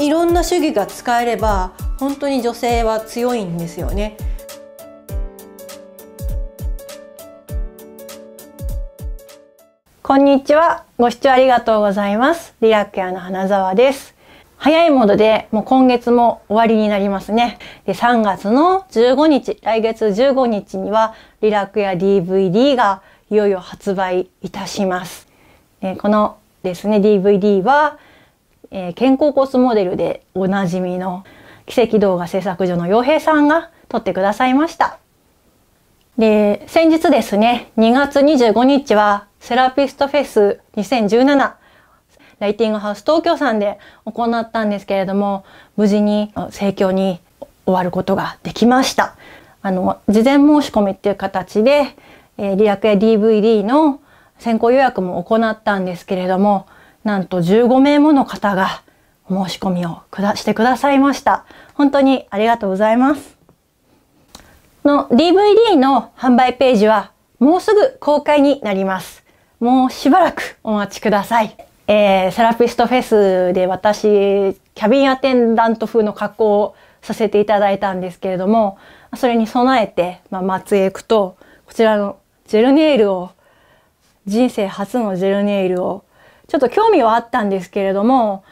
いろんな手技が使えれば本当に女性は強いんですよね。こんにちは。ご視聴ありがとうございます。リラックヤの花沢です。早いもので、もう今月も終わりになりますね。で3月の15日、来月15日には、リラックヤ DVD がいよいよ発売いたします。このですね、DVD は、えー、健康コースモデルでおなじみの奇跡動画制作所の洋平さんが撮ってくださいました。で、先日ですね、2月25日はセラピストフェス2017ライティングハウス東京さんで行ったんですけれども、無事に盛況に終わることができました。あの、事前申し込みっていう形で、えー、リラクや DVD の先行予約も行ったんですけれども、なんと15名もの方がお申し込みをくだしてくださいました。本当にありがとうございます。の DVD の販売ページはもうすぐ公開になります。もうしばらくお待ちください。えー、セラピストフェスで私、キャビンアテンダント風の格好をさせていただいたんですけれども、それに備えて、まあ、松江区と、こちらのジェルネイルを、人生初のジェルネイルをちょっと興味はあったんですけれども、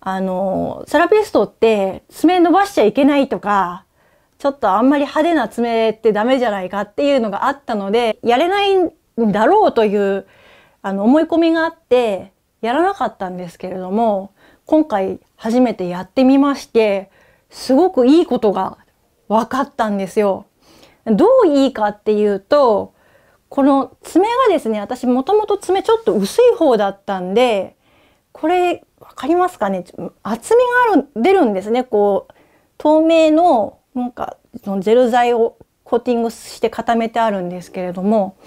あの、セラピストって爪伸ばしちゃいけないとか、ちょっとあんまり派手な爪ってダメじゃないかっていうのがあったので、やれないんだろうという、あの、思い込みがあって、やらなかったんですけれども、今回初めてやってみまして、すごくいいことが分かったんですよ。どういいかっていうと、この爪がですね、私もともと爪ちょっと薄い方だったんで、これ分かりますかね厚みがある出るんですね。こう透明のなんかそのジェル剤をコーティングして固めてあるんですけれども、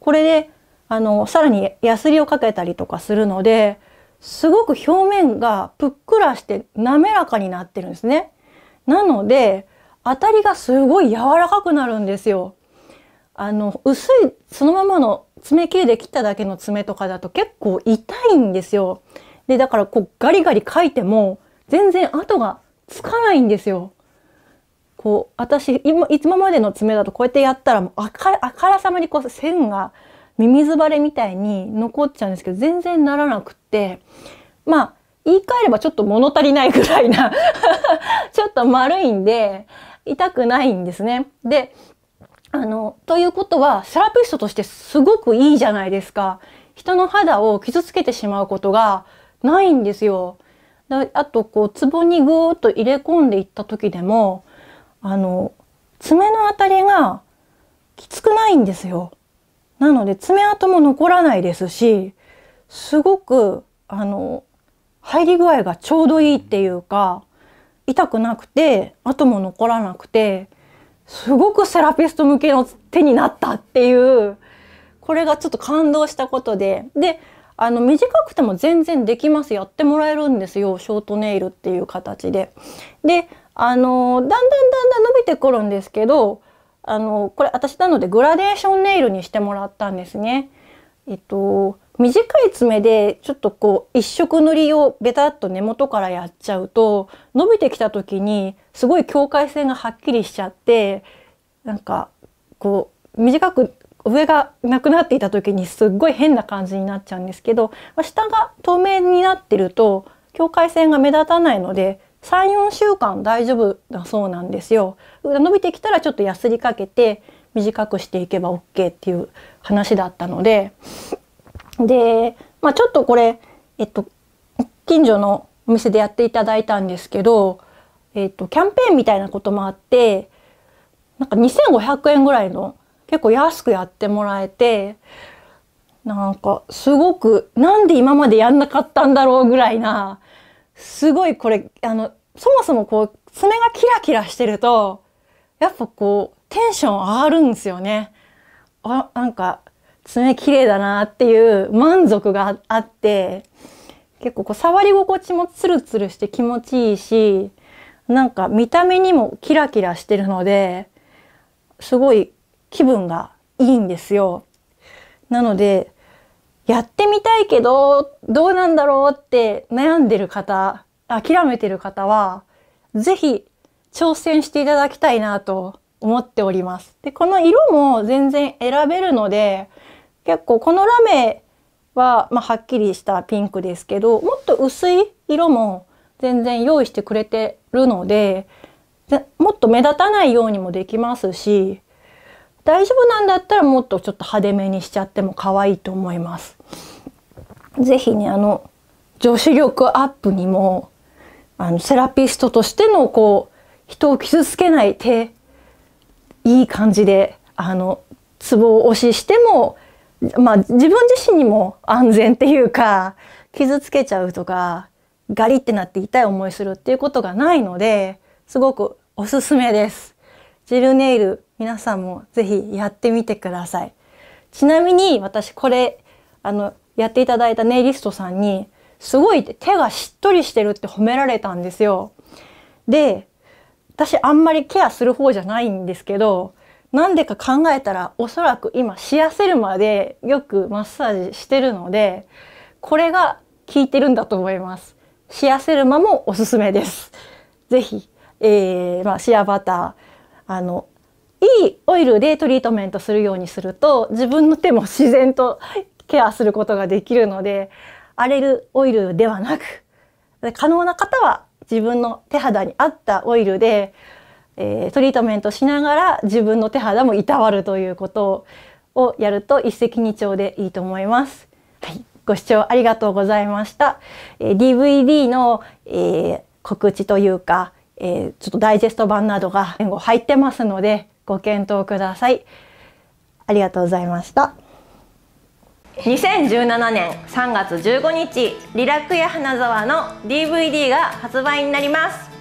これであのさらにヤスリをかけたりとかするので、すごく表面がぷっくらして滑らかになってるんですね。なので、当たりがすごい柔らかくなるんですよ。あの薄いそのままの爪切りで切っただけの爪とかだと結構痛いんですよ。でだからこうガリガリ書いても全然跡がつかないんですよ。こう私今つまでの爪だとこうやってやったらもうあからさまにこう線がミミズバレみたいに残っちゃうんですけど全然ならなくってまあ言い換えればちょっと物足りないぐらいな ちょっと丸いんで痛くないんですね。であの、ということは、セラピストとしてすごくいいじゃないですか。人の肌を傷つけてしまうことがないんですよ。あと、こう、ツボにぐーっと入れ込んでいった時でも、あの、爪のあたりがきつくないんですよ。なので、爪痕も残らないですし、すごく、あの、入り具合がちょうどいいっていうか、痛くなくて、跡も残らなくて、すごくセラピスト向けの手になったっていうこれがちょっと感動したことでであの短くても全然できますやってもらえるんですよショートネイルっていう形で。であのだんだんだんだん伸びてくるんですけどあのこれ私なのでグラデーションネイルにしてもらったんですね。えっと短い爪でちょっとこう一色塗りをベタっと根元からやっちゃうと伸びてきた時にすごい境界線がはっきりしちゃってなんかこう短く上がなくなっていた時にすっごい変な感じになっちゃうんですけど、まあ、下が透明になってると境界線が目立たないので34週間大丈夫だそうなんですよ。伸びてきたらちょっとやすりかけて短くしていけば OK っていう話だったのでで、まあ、ちょっとこれ、えっと、近所のお店でやっていただいたんですけどえっ、ー、と、キャンペーンみたいなこともあって、なんか2500円ぐらいの結構安くやってもらえて、なんかすごく、なんで今までやんなかったんだろうぐらいな、すごいこれ、あの、そもそもこう、爪がキラキラしてると、やっぱこう、テンション上がるんですよね。あ、なんか、爪綺麗だなっていう満足があって、結構こう触り心地もツルツルして気持ちいいし、なんか見た目にもキラキラしてるので、すごい気分がいいんですよ。なので、やってみたいけど、どうなんだろうって悩んでる方、諦めてる方は、是非挑戦していただきたいなと思っております。で、この色も全然選べるので、結構このラメは、まあ、はっきりしたピンクですけど、もっと薄い色も全然用意してくれてるのでもっと目立たないようにもできますし大丈夫なんだったらもっとちょっと派手めにしちゃっても可愛いと思います。ぜひねあの女子力アップにもあのセラピストとしてのこう人を傷つけない手いい感じであのツボを押ししても、まあ、自分自身にも安全っていうか傷つけちゃうとかガリってなって痛い思いするっていうことがないのですごくおすすめです。ジェルネイル皆さんもぜひやってみてください。ちなみに私これあのやっていただいたネイリストさんにすごい手がしっとりしてるって褒められたんですよ。で私あんまりケアする方じゃないんですけどなんでか考えたらおそらく今しやせるまでよくマッサージしてるのでこれが効いてるんだと思います。シアセルマもおすすめです。ぜひ、えー、まあ、シアバター、あの、いいオイルでトリートメントするようにすると、自分の手も自然と ケアすることができるので、荒れるオイルではなく、可能な方は自分の手肌に合ったオイルで、えー、トリートメントしながら自分の手肌もいたわるということをやると一石二鳥でいいと思います。はいご視聴ありがとうございました。えー、DVD の、えー、告知というか、えー、ちょっとダイジェスト版などが前後入ってますので、ご検討ください。ありがとうございました。2017年3月15日、リラクや花沢の DVD が発売になります。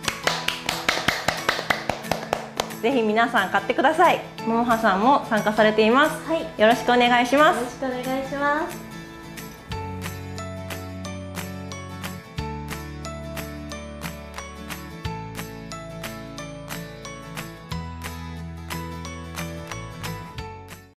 ぜひ皆さん買ってください。ももはさんも参加されています。はい、よろしくお願いします。よろしくお願いします。